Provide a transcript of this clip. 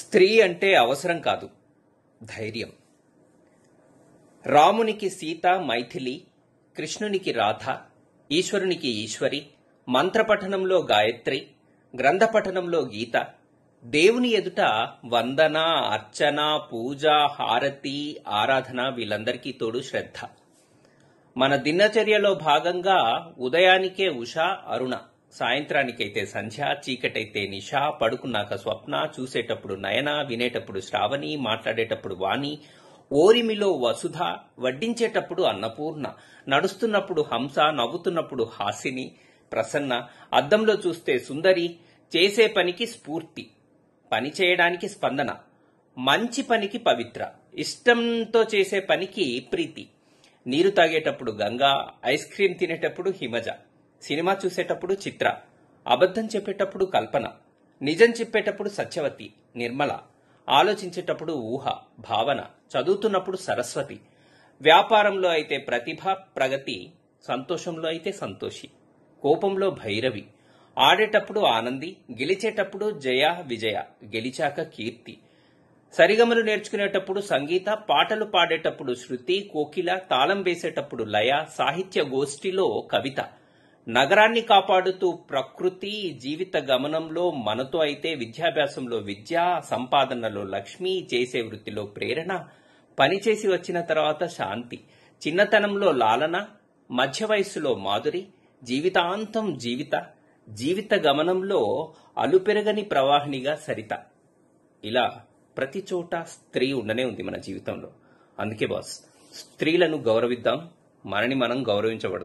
స్త్రీ అంటే అవసరం కాదు ధైర్యం రామునికి సీత మైథిలి కృష్ణునికి రాధ ఈశ్వరునికి ఈశ్వరి మంత్రపఠనంలో గాయత్రి గ్రంథపఠనంలో గీత దేవుని ఎదుట వందన అర్చన పూజ హారతి ఆరాధన వీళ్ళందరికీ తోడు శ్రద్ధ మన దినచర్యలో భాగంగా ఉదయానికే ఉషా అరుణ సాయంత్రానికైతే సంధ్య చీకటైతే నిషా పడుకున్నాక స్వప్న చూసేటప్పుడు నయన వినేటప్పుడు శ్రావణి మాట్లాడేటప్పుడు వాణి ఓరిమిలో వసుధ వడ్డించేటప్పుడు అన్నపూర్ణ నడుస్తున్నప్పుడు హంస నవ్వుతున్నప్పుడు హాసిని ప్రసన్న అద్దంలో చూస్తే సుందరి చేసే పనికి స్ఫూర్తి పని చేయడానికి స్పందన మంచి పనికి పవిత్ర ఇష్టంతో చేసే పనికి ప్రీతి నీరు తాగేటప్పుడు గంగా ఐస్ క్రీమ్ తినేటప్పుడు హిమజ సినిమా చూసేటప్పుడు చిత్ర అబద్ధం చెప్పేటప్పుడు కల్పన నిజం చెప్పేటప్పుడు సత్యవతి నిర్మల ఆలోచించేటప్పుడు ఊహ భావన చదువుతున్నప్పుడు సరస్వతి వ్యాపారంలో అయితే ప్రతిభ ప్రగతి సంతోషంలో అయితే సంతోషి కోపంలో భైరవి ఆడేటప్పుడు ఆనంది గెలిచేటప్పుడు జయ విజయ గెలిచాక కీర్తి సరిగమలు నేర్చుకునేటప్పుడు సంగీత పాటలు పాడేటప్పుడు శృతి కోకిల తాళం వేసేటప్పుడు లయ సాహిత్య గోష్ఠిలో కవిత నగరాన్ని కాపాడుతూ ప్రకృతి జీవిత గమనంలో మనతో అయితే విద్యాభ్యాసంలో విద్య సంపాదనలో లక్ష్మి చేసే వృత్తిలో ప్రేరణ పనిచేసి వచ్చిన తర్వాత శాంతి చిన్నతనంలో లాలన మధ్య వయస్సులో మాధురి జీవితాంతం జీవిత జీవిత గమనంలో అలుపెరగని ప్రవాహినిగా సరిత ఇలా ప్రతి చోట స్త్రీ ఉండనే ఉంది మన జీవితంలో అందుకే బాస్ స్త్రీలను గౌరవిద్దాం మనని మనం గౌరవించబడదు